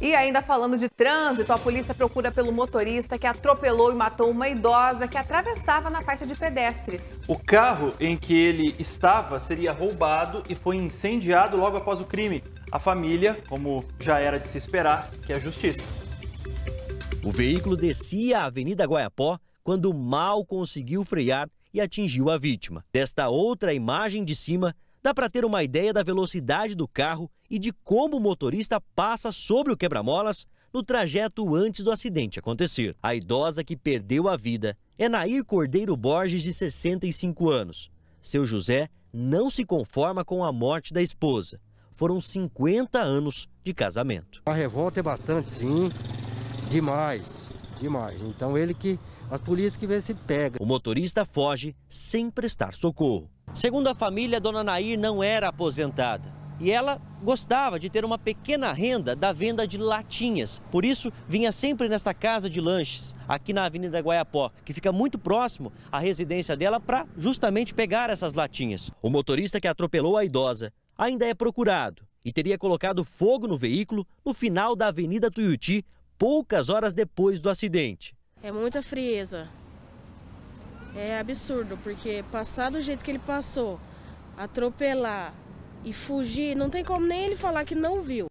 E ainda falando de trânsito, a polícia procura pelo motorista que atropelou e matou uma idosa que atravessava na faixa de pedestres. O carro em que ele estava seria roubado e foi incendiado logo após o crime. A família, como já era de se esperar, que a justiça. O veículo descia a Avenida Guaiapó quando mal conseguiu frear e atingiu a vítima. Desta outra imagem de cima, dá para ter uma ideia da velocidade do carro e de como o motorista passa sobre o quebra-molas no trajeto antes do acidente acontecer. A idosa que perdeu a vida é Nair Cordeiro Borges, de 65 anos. Seu José não se conforma com a morte da esposa. Foram 50 anos de casamento. A revolta é bastante, sim. Demais, demais. Então ele que. As polícias que vê se pega. O motorista foge sem prestar socorro. Segundo a família, dona Nair não era aposentada e ela gostava de ter uma pequena renda da venda de latinhas. Por isso, vinha sempre nesta casa de lanches, aqui na Avenida Guaiapó, que fica muito próximo à residência dela para justamente pegar essas latinhas. O motorista que atropelou a idosa ainda é procurado e teria colocado fogo no veículo no final da Avenida Tuiuti, poucas horas depois do acidente. É muita frieza é absurdo, porque passar do jeito que ele passou, atropelar e fugir, não tem como nem ele falar que não viu.